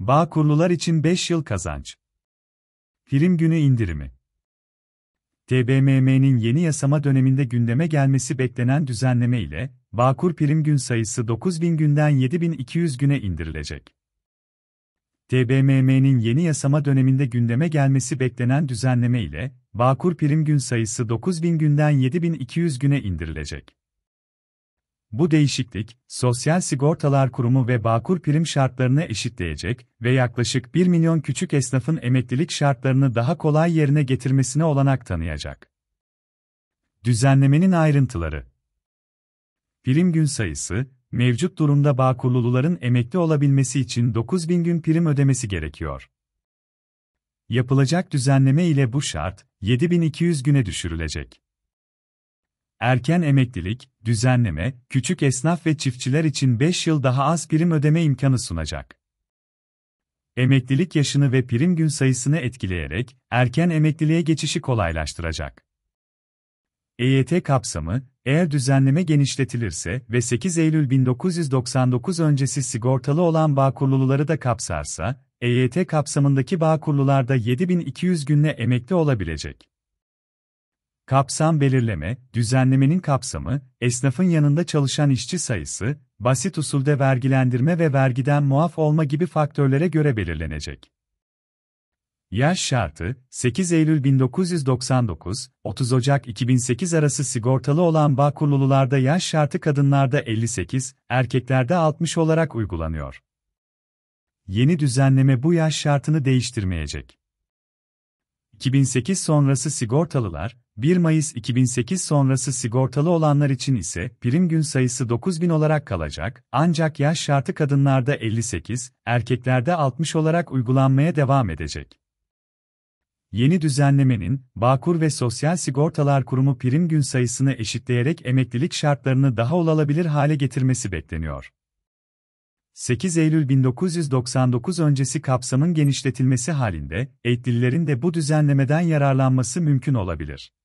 Bağkurlular için 5 yıl kazanç. Prim günü indirimi. TBMM'nin yeni yasama döneminde gündeme gelmesi beklenen düzenleme ile Bağkur prim gün sayısı 9000 günden 7200 güne indirilecek. TBMM'nin yeni yasama döneminde gündeme gelmesi beklenen düzenleme ile Bağkur prim gün sayısı 9000 günden 7200 güne indirilecek. Bu değişiklik, Sosyal Sigortalar Kurumu ve Bağkur prim şartlarını eşitleyecek ve yaklaşık 1 milyon küçük esnafın emeklilik şartlarını daha kolay yerine getirmesine olanak tanıyacak. Düzenlemenin ayrıntıları Prim gün sayısı, mevcut durumda Bağkurluların emekli olabilmesi için 9000 gün prim ödemesi gerekiyor. Yapılacak düzenleme ile bu şart, 7200 güne düşürülecek. Erken emeklilik, düzenleme, küçük esnaf ve çiftçiler için 5 yıl daha az prim ödeme imkanı sunacak. Emeklilik yaşını ve prim gün sayısını etkileyerek erken emekliliğe geçişi kolaylaştıracak. EYT kapsamı, eğer düzenleme genişletilirse ve 8 Eylül 1999 öncesi sigortalı olan bağkurluları da kapsarsa, EYT kapsamındaki bağkurlular da 7200 günle emekli olabilecek. Kapsam belirleme, düzenlemenin kapsamı, esnafın yanında çalışan işçi sayısı, basit usulde vergilendirme ve vergiden muaf olma gibi faktörlere göre belirlenecek. Yaş şartı, 8 Eylül 1999, 30 Ocak 2008 arası sigortalı olan Bağkurlulularda yaş şartı kadınlarda 58, erkeklerde 60 olarak uygulanıyor. Yeni düzenleme bu yaş şartını değiştirmeyecek. 2008 sonrası sigortalılar, 1 Mayıs 2008 sonrası sigortalı olanlar için ise prim gün sayısı 9000 olarak kalacak, ancak yaş şartı kadınlarda 58, erkeklerde 60 olarak uygulanmaya devam edecek. Yeni düzenlemenin, Bağkur ve Sosyal Sigortalar Kurumu prim gün sayısını eşitleyerek emeklilik şartlarını daha olalabilir hale getirmesi bekleniyor. 8 Eylül 1999 öncesi kapsamın genişletilmesi halinde, eğitlilerin de bu düzenlemeden yararlanması mümkün olabilir.